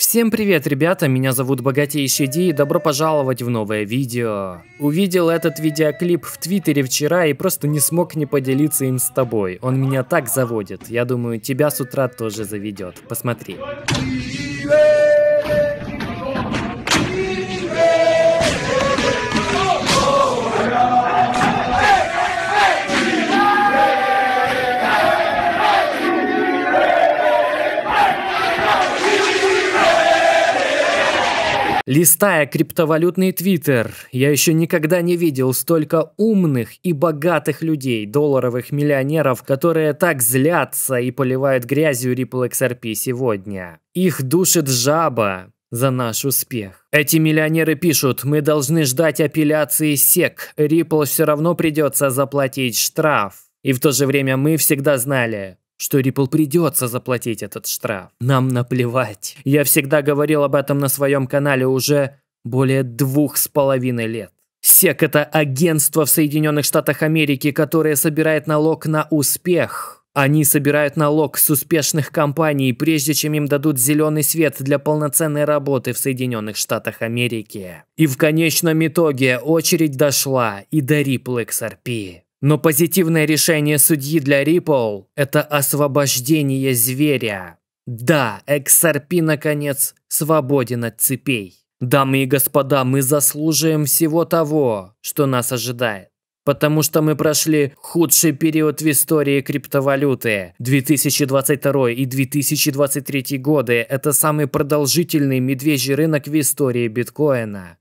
Всем привет, ребята, меня зовут Богатейший Ди и добро пожаловать в новое видео. Увидел этот видеоклип в Твиттере вчера и просто не смог не поделиться им с тобой. Он меня так заводит, я думаю, тебя с утра тоже заведет. Посмотри. Yeah! Листая криптовалютный твиттер, я еще никогда не видел столько умных и богатых людей, долларовых миллионеров, которые так злятся и поливают грязью Ripple XRP сегодня. Их душит жаба, за наш успех. Эти миллионеры пишут, мы должны ждать апелляции СЕК, Ripple все равно придется заплатить штраф. И в то же время мы всегда знали, что Ripple придется заплатить этот штраф. Нам наплевать. Я всегда говорил об этом на своем канале уже более двух с половиной лет. СЕК – это агентство в Соединенных Штатах Америки, которое собирает налог на успех. Они собирают налог с успешных компаний, прежде чем им дадут зеленый свет для полноценной работы в Соединенных Штатах Америки. И в конечном итоге очередь дошла и до Ripple XRP. Но позитивное решение судьи для Ripple – это освобождение зверя. Да, XRP, наконец, свободен от цепей. Дамы и господа, мы заслуживаем всего того, что нас ожидает. Потому что мы прошли худший период в истории криптовалюты. 2022 и 2023 годы – это самый продолжительный медвежий рынок в истории биткоина.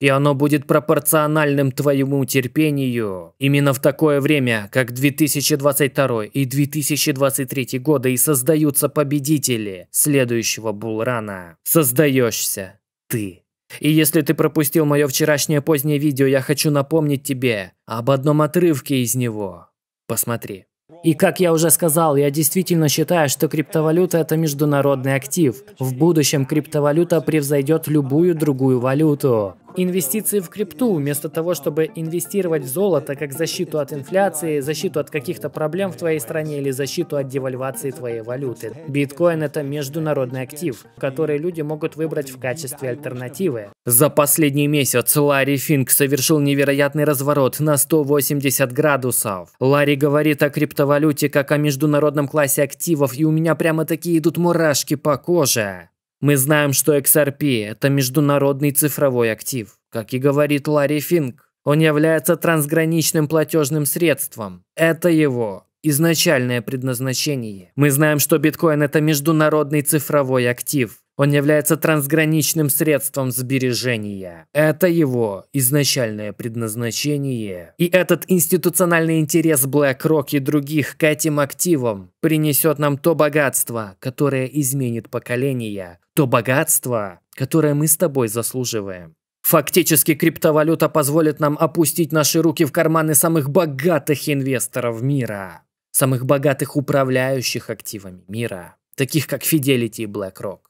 и оно будет пропорциональным твоему терпению. Именно в такое время, как 2022 и 2023 годы и создаются победители следующего Булрана. Создаешься ты. И если ты пропустил мое вчерашнее позднее видео, я хочу напомнить тебе об одном отрывке из него. Посмотри. И как я уже сказал, я действительно считаю, что криптовалюта – это международный актив. В будущем криптовалюта превзойдет любую другую валюту. Инвестиции в крипту, вместо того, чтобы инвестировать в золото как защиту от инфляции, защиту от каких-то проблем в твоей стране или защиту от девальвации твоей валюты. Биткоин – это международный актив, который люди могут выбрать в качестве альтернативы. За последний месяц Ларри Финк совершил невероятный разворот на 180 градусов. Ларри говорит о криптовалюте как о международном классе активов, и у меня прямо такие идут мурашки по коже. Мы знаем, что XRP – это международный цифровой актив. Как и говорит Ларри Финк, он является трансграничным платежным средством. Это его изначальное предназначение. Мы знаем, что биткоин – это международный цифровой актив. Он является трансграничным средством сбережения. Это его изначальное предназначение. И этот институциональный интерес BlackRock и других к этим активам принесет нам то богатство, которое изменит поколение, то богатство, которое мы с тобой заслуживаем. Фактически криптовалюта позволит нам опустить наши руки в карманы самых богатых инвесторов мира, самых богатых управляющих активами мира, таких как Fidelity и BlackRock.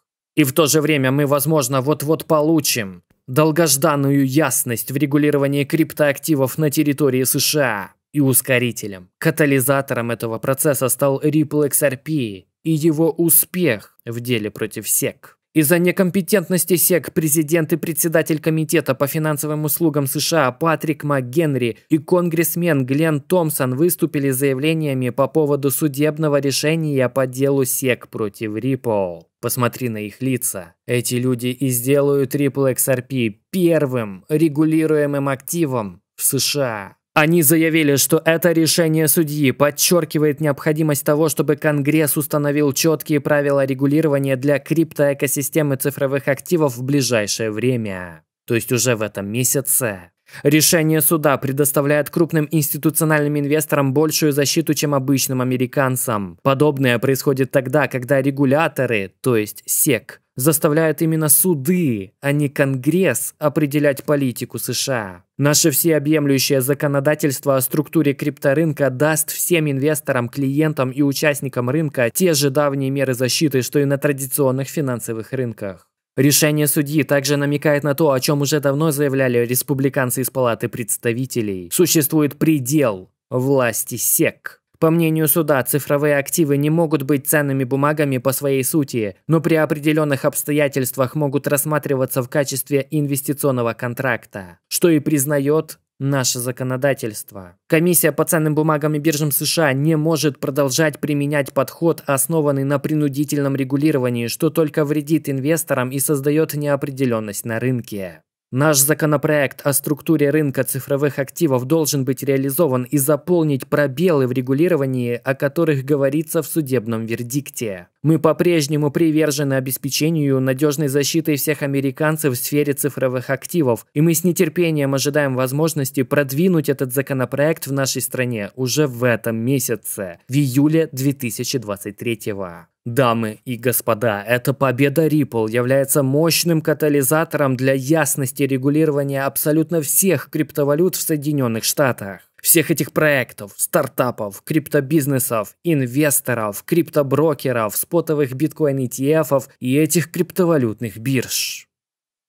И в то же время мы, возможно, вот-вот получим долгожданную ясность в регулировании криптоактивов на территории США. И ускорителем, катализатором этого процесса стал Ripple XRP и его успех в деле против SEC. Из-за некомпетентности СЕК президент и председатель Комитета по финансовым услугам США Патрик МакГенри и конгрессмен Глен Томпсон выступили заявлениями по поводу судебного решения по делу СЕК против Ripple. Посмотри на их лица. Эти люди и сделают Ripple XRP первым регулируемым активом в США. Они заявили, что это решение судьи подчеркивает необходимость того, чтобы Конгресс установил четкие правила регулирования для криптоэкосистемы цифровых активов в ближайшее время. То есть уже в этом месяце. Решение суда предоставляет крупным институциональным инвесторам большую защиту, чем обычным американцам. Подобное происходит тогда, когда регуляторы, то есть СЕК, заставляют именно суды, а не Конгресс определять политику США. Наше всеобъемлющее законодательство о структуре крипторынка даст всем инвесторам, клиентам и участникам рынка те же давние меры защиты, что и на традиционных финансовых рынках. Решение судьи также намекает на то, о чем уже давно заявляли республиканцы из Палаты представителей. Существует предел власти СЕК. По мнению суда, цифровые активы не могут быть ценными бумагами по своей сути, но при определенных обстоятельствах могут рассматриваться в качестве инвестиционного контракта, что и признает наше законодательство. Комиссия по ценным бумагам и биржам США не может продолжать применять подход, основанный на принудительном регулировании, что только вредит инвесторам и создает неопределенность на рынке. Наш законопроект о структуре рынка цифровых активов должен быть реализован и заполнить пробелы в регулировании, о которых говорится в судебном вердикте. Мы по-прежнему привержены обеспечению надежной защиты всех американцев в сфере цифровых активов, и мы с нетерпением ожидаем возможности продвинуть этот законопроект в нашей стране уже в этом месяце, в июле 2023 года. Дамы и господа, эта победа Ripple является мощным катализатором для ясности регулирования абсолютно всех криптовалют в Соединенных Штатах всех этих проектов, стартапов, криптобизнесов, инвесторов, криптоброкеров, спотовых биткоин ETF и этих криптовалютных бирж.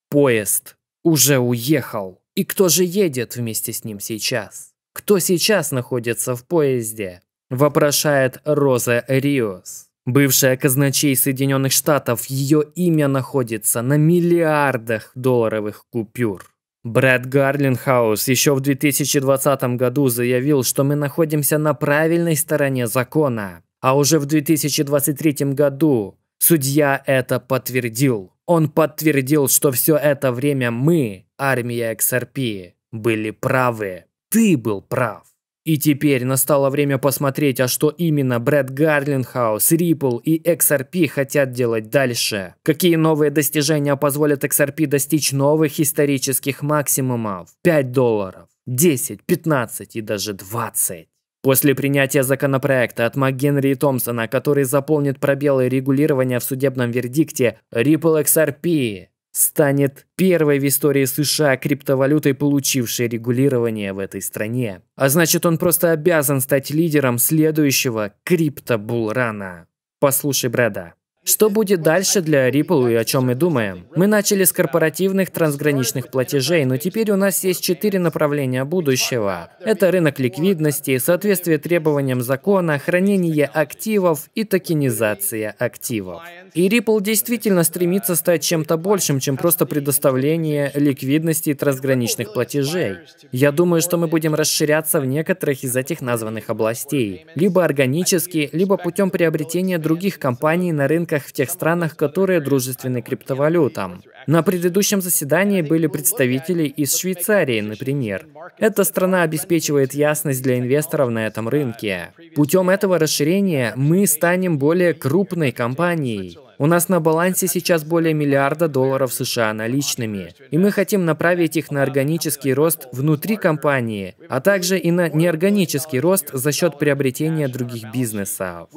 Поезд уже уехал. И кто же едет вместе с ним сейчас? Кто сейчас находится в поезде? Вопрошает Роза Риос. Бывшая казначей Соединенных Штатов, ее имя находится на миллиардах долларовых купюр. Брэд Гарлинхаус еще в 2020 году заявил, что мы находимся на правильной стороне закона, а уже в 2023 году судья это подтвердил. Он подтвердил, что все это время мы, армия XRP, были правы. Ты был прав. И теперь настало время посмотреть, а что именно Брэд Гарлинхаус, Ripple и XRP хотят делать дальше. Какие новые достижения позволят XRP достичь новых исторических максимумов? 5 долларов, 10, 15 и даже 20. После принятия законопроекта от МакГенри и Томпсона, который заполнит пробелы регулирования в судебном вердикте, Ripple XRP станет первой в истории США криптовалютой, получившей регулирование в этой стране. А значит, он просто обязан стать лидером следующего криптобулрана. Послушай, Брэда, что будет дальше для Ripple и о чем мы думаем? Мы начали с корпоративных трансграничных платежей, но теперь у нас есть четыре направления будущего. Это рынок ликвидности, соответствие требованиям закона, хранение активов и токенизация активов. И Ripple действительно стремится стать чем-то большим, чем просто предоставление ликвидности и трансграничных платежей. Я думаю, что мы будем расширяться в некоторых из этих названных областей. Либо органически, либо путем приобретения других компаний на рынке рынках в тех странах, которые дружественны криптовалютам. На предыдущем заседании были представители из Швейцарии, например. Эта страна обеспечивает ясность для инвесторов на этом рынке. Путем этого расширения мы станем более крупной компанией. У нас на балансе сейчас более миллиарда долларов США наличными, и мы хотим направить их на органический рост внутри компании, а также и на неорганический рост за счет приобретения других бизнесов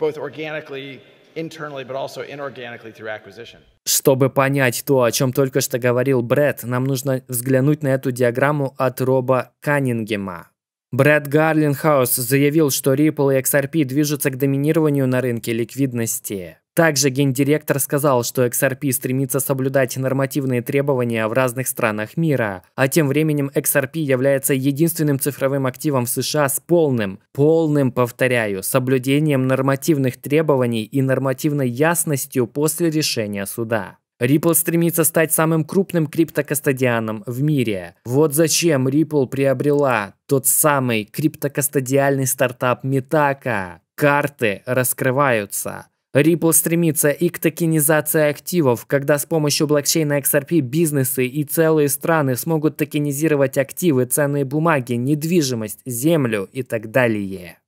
both organically internally, but also inorganically through acquisition. Чтобы понять то, о чем только что говорил Брэд, нам нужно взглянуть на эту диаграмму от Роба Каннингема. Брэд Гарлинхаус заявил, что Ripple и XRP движутся к доминированию на рынке ликвидности. Также гендиректор сказал, что XRP стремится соблюдать нормативные требования в разных странах мира, а тем временем XRP является единственным цифровым активом в США с полным, полным, повторяю, соблюдением нормативных требований и нормативной ясностью после решения суда. Ripple стремится стать самым крупным криптокастодианом в мире. Вот зачем Ripple приобрела тот самый криптокастодиальный стартап Метака. Карты раскрываются. Ripple стремится и к токенизации активов, когда с помощью блокчейна XRP бизнесы и целые страны смогут токенизировать активы, ценные бумаги, недвижимость, землю и так далее.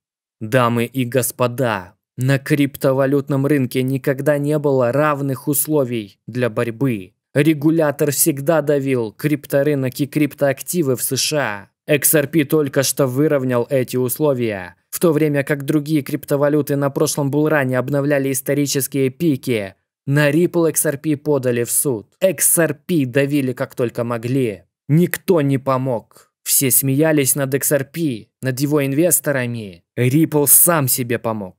Дамы и господа, на криптовалютном рынке никогда не было равных условий для борьбы. Регулятор всегда давил крипторынок и криптоактивы в США. XRP только что выровнял эти условия, в то время как другие криптовалюты на прошлом булране обновляли исторические пики. На Ripple XRP подали в суд. XRP давили как только могли. Никто не помог. Все смеялись над XRP, над его инвесторами. Ripple сам себе помог.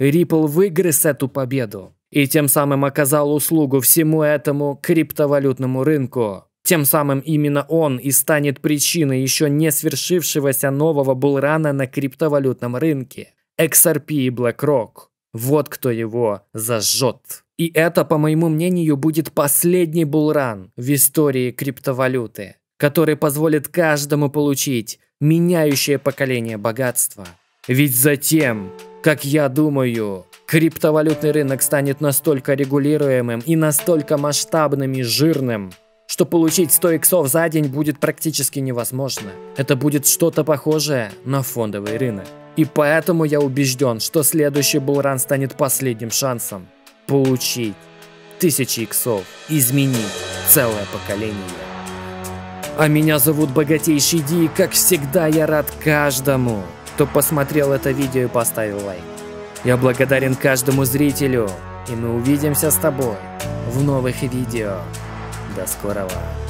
Ripple выгрыз эту победу и тем самым оказал услугу всему этому криптовалютному рынку. Тем самым именно он и станет причиной еще не свершившегося нового булрана на криптовалютном рынке. XRP и BlackRock. Вот кто его зажжет. И это, по моему мнению, будет последний булран в истории криптовалюты, который позволит каждому получить меняющее поколение богатства. Ведь затем, как я думаю, криптовалютный рынок станет настолько регулируемым и настолько масштабным и жирным, что получить 100 иксов за день будет практически невозможно. Это будет что-то похожее на фондовый рынок. И поэтому я убежден, что следующий булран станет последним шансом получить тысячи иксов, изменить целое поколение. А меня зовут Богатейший Ди, и как всегда я рад каждому, кто посмотрел это видео и поставил лайк. Я благодарен каждому зрителю, и мы увидимся с тобой в новых видео. До скорого!